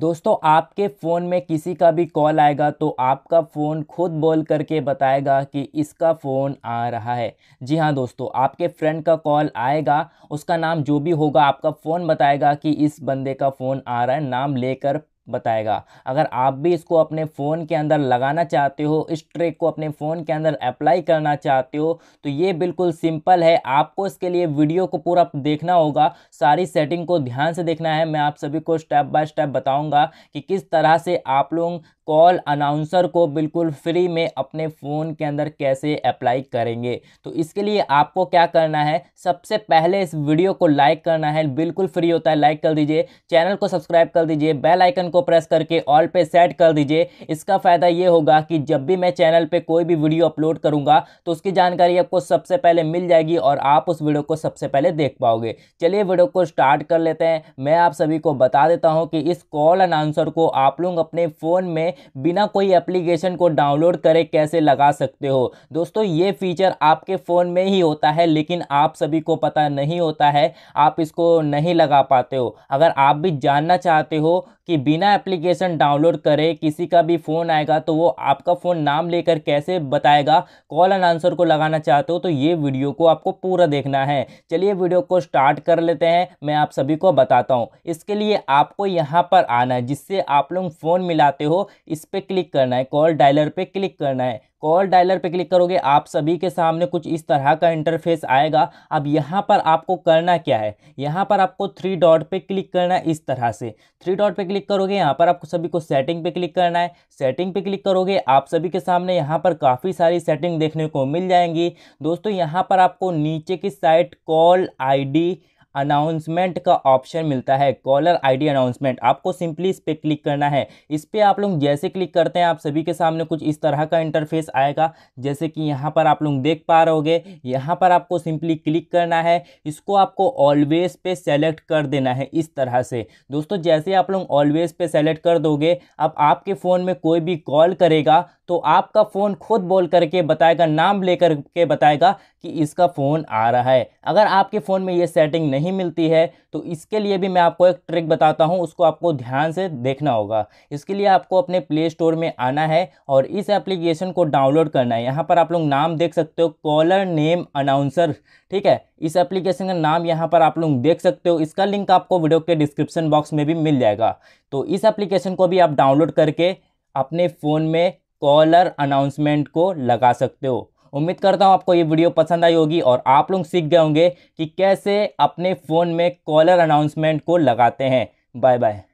दोस्तों आपके फ़ोन में किसी का भी कॉल आएगा तो आपका फ़ोन खुद बोल करके बताएगा कि इसका फ़ोन आ रहा है जी हाँ दोस्तों आपके फ्रेंड का कॉल आएगा उसका नाम जो भी होगा आपका फ़ोन बताएगा कि इस बंदे का फ़ोन आ रहा है नाम लेकर बताएगा अगर आप भी इसको अपने फ़ोन के अंदर लगाना चाहते हो इस ट्रिक को अपने फ़ोन के अंदर अप्लाई करना चाहते हो तो ये बिल्कुल सिंपल है आपको इसके लिए वीडियो को पूरा देखना होगा सारी सेटिंग को ध्यान से देखना है मैं आप सभी को स्टेप बाय स्टेप बताऊंगा कि किस तरह से आप लोग कॉल अनाउंसर को बिल्कुल फ्री में अपने फ़ोन के अंदर कैसे अप्लाई करेंगे तो इसके लिए आपको क्या करना है सबसे पहले इस वीडियो को लाइक करना है बिल्कुल फ्री होता है लाइक कर दीजिए चैनल को सब्सक्राइब कर दीजिए बेल आइकन को प्रेस करके ऑल पे सेट कर दीजिए इसका फ़ायदा ये होगा कि जब भी मैं चैनल पर कोई भी वीडियो अपलोड करूँगा तो उसकी जानकारी आपको सबसे पहले मिल जाएगी और आप उस वीडियो को सबसे पहले देख पाओगे चलिए वीडियो को स्टार्ट कर लेते हैं मैं आप सभी को बता देता हूँ कि इस कॉल अनाउंसर को आप लोग अपने फ़ोन में बिना कोई एप्लीकेशन को डाउनलोड करे कैसे लगा सकते हो दोस्तों ये फीचर आपके फ़ोन में ही होता है लेकिन आप सभी को पता नहीं होता है आप इसको नहीं लगा पाते हो अगर आप भी जानना चाहते हो कि बिना एप्लीकेशन डाउनलोड करे किसी का भी फ़ोन आएगा तो वो आपका फ़ोन नाम लेकर कैसे बताएगा कॉल एंड आंसर को लगाना चाहते हो तो ये वीडियो को आपको पूरा देखना है चलिए वीडियो को स्टार्ट कर लेते हैं मैं आप सभी को बताता हूँ इसके लिए आपको यहाँ पर आना है जिससे आप लोग फ़ोन मिलाते हो इस पर क्लिक करना है कॉल डायलर पे क्लिक करना है कॉल डायलर पे क्लिक करोगे आप सभी के सामने कुछ इस तरह का इंटरफेस आएगा अब यहाँ पर आपको करना क्या है यहाँ पर आपको थ्री डॉट पे क्लिक करना है इस तरह से थ्री डॉट पे क्लिक करोगे यहाँ पर आपको सभी को सेटिंग पे क्लिक करना है सेटिंग पे क्लिक करोगे आप सभी के सामने यहाँ पर काफ़ी सारी सेटिंग देखने को मिल जाएंगी दोस्तों यहाँ पर आपको नीचे की साइड कॉल आई अनाउंसमेंट का ऑप्शन मिलता है कॉलर आईडी अनाउंसमेंट आपको सिंपली इस पर क्लिक करना है इस पर आप लोग जैसे क्लिक करते हैं आप सभी के सामने कुछ इस तरह का इंटरफेस आएगा जैसे कि यहाँ पर आप लोग देख पा रहोगे यहाँ पर आपको सिंपली क्लिक करना है इसको आपको ऑलवेज पे सेलेक्ट कर देना है इस तरह से दोस्तों जैसे आप लोग ऑलवेज पे सेलेक्ट कर दोगे अब आपके फ़ोन में कोई भी कॉल करेगा तो आपका फ़ोन खुद बोल करके बताएगा नाम लेकर के बताएगा कि इसका फ़ोन आ रहा है अगर आपके फ़ोन में ये सेटिंग नहीं नहीं मिलती है तो इसके लिए भी मैं आपको एक ट्रिक बताता हूँ उसको आपको ध्यान से देखना होगा इसके लिए आपको अपने प्ले स्टोर में आना है और इस एप्लीकेशन को डाउनलोड करना है यहाँ पर आप लोग नाम देख सकते हो कॉलर नेम अनाउंसर ठीक है इस एप्लीकेशन का नाम यहाँ पर आप लोग देख सकते हो इसका लिंक आपको वीडियो के डिस्क्रिप्शन बॉक्स में भी मिल जाएगा तो इस एप्लीकेशन को भी आप डाउनलोड करके अपने फ़ोन में कॉलर अनाउंसमेंट को लगा सकते हो उम्मीद करता हूँ आपको ये वीडियो पसंद आई होगी और आप लोग सीख गए होंगे कि कैसे अपने फ़ोन में कॉलर अनाउंसमेंट को लगाते हैं बाय बाय